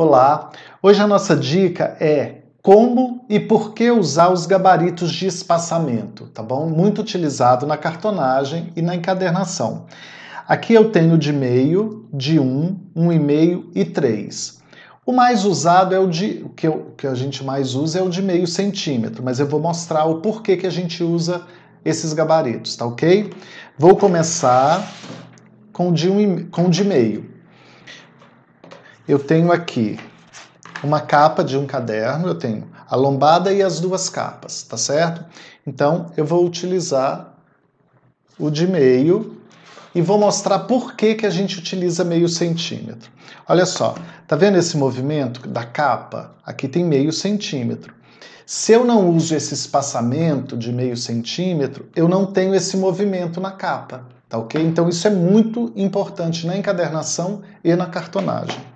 Olá! Hoje a nossa dica é como e por que usar os gabaritos de espaçamento, tá bom? Muito utilizado na cartonagem e na encadernação. Aqui eu tenho de meio, de um, um, e meio e três. O mais usado é o de. O que, eu, que a gente mais usa é o de meio centímetro, mas eu vou mostrar o porquê que a gente usa esses gabaritos, tá ok? Vou começar com o de, um, com de meio eu tenho aqui uma capa de um caderno, eu tenho a lombada e as duas capas, tá certo? Então eu vou utilizar o de meio e vou mostrar por que, que a gente utiliza meio centímetro. Olha só, tá vendo esse movimento da capa? Aqui tem meio centímetro. Se eu não uso esse espaçamento de meio centímetro, eu não tenho esse movimento na capa, tá ok? Então isso é muito importante na encadernação e na cartonagem.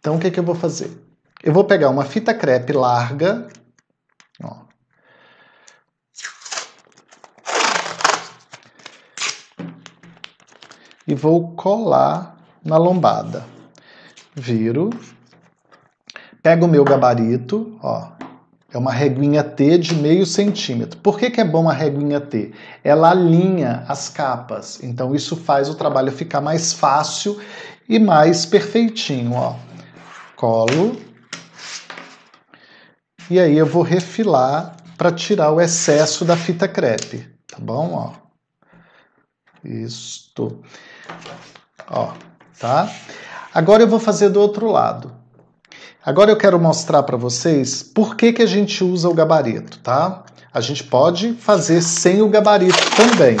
Então, o que, que eu vou fazer? Eu vou pegar uma fita crepe larga, ó. E vou colar na lombada. Viro. Pego o meu gabarito, ó. É uma reguinha T de meio centímetro. Por que, que é bom a reguinha T? Ela alinha as capas, então isso faz o trabalho ficar mais fácil e mais perfeitinho, ó colo. E aí eu vou refilar para tirar o excesso da fita crepe, tá bom? Ó. Isto. Ó, tá? Agora eu vou fazer do outro lado. Agora eu quero mostrar para vocês por que, que a gente usa o gabarito, tá? A gente pode fazer sem o gabarito também.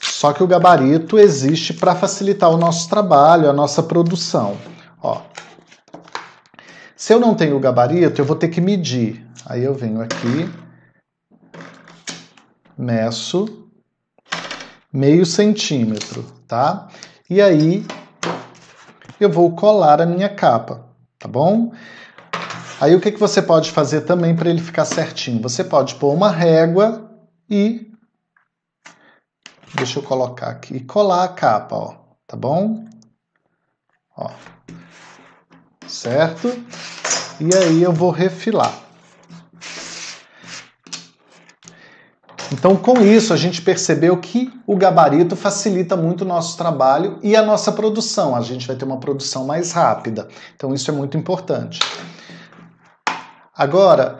Só que o gabarito existe para facilitar o nosso trabalho, a nossa produção. Se eu não tenho o gabarito, eu vou ter que medir. Aí eu venho aqui, meço meio centímetro, tá? E aí eu vou colar a minha capa, tá bom? Aí o que, que você pode fazer também para ele ficar certinho? Você pode pôr uma régua e deixa eu colocar aqui e colar a capa, ó, tá bom? Ó. Certo? E aí eu vou refilar. Então, com isso, a gente percebeu que o gabarito facilita muito o nosso trabalho e a nossa produção. A gente vai ter uma produção mais rápida. Então, isso é muito importante. Agora,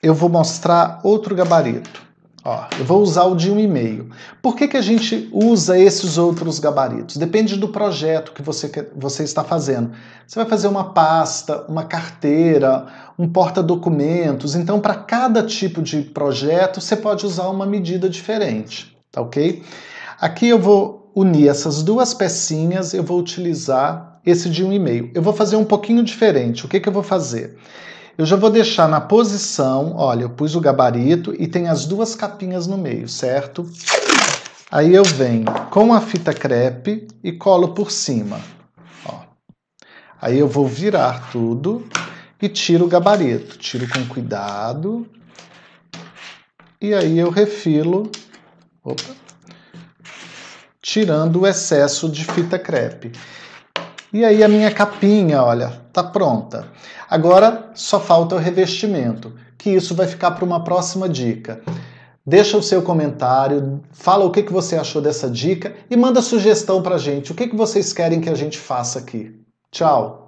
eu vou mostrar outro gabarito. Ó, eu vou usar o de 1,5. Por que, que a gente usa esses outros gabaritos? Depende do projeto que você, que você está fazendo. Você vai fazer uma pasta, uma carteira, um porta-documentos. Então, para cada tipo de projeto, você pode usar uma medida diferente, tá ok? Aqui eu vou unir essas duas pecinhas, eu vou utilizar esse de 1,5. Eu vou fazer um pouquinho diferente. O que, que eu vou fazer? Eu já vou deixar na posição, olha, eu pus o gabarito e tem as duas capinhas no meio, certo? Aí eu venho com a fita crepe e colo por cima. Ó. Aí eu vou virar tudo e tiro o gabarito. Tiro com cuidado. E aí eu refilo, opa, tirando o excesso de fita crepe. E aí a minha capinha, olha, tá pronta. Agora só falta o revestimento, que isso vai ficar para uma próxima dica. Deixa o seu comentário, fala o que, que você achou dessa dica e manda sugestão para a gente. O que, que vocês querem que a gente faça aqui? Tchau!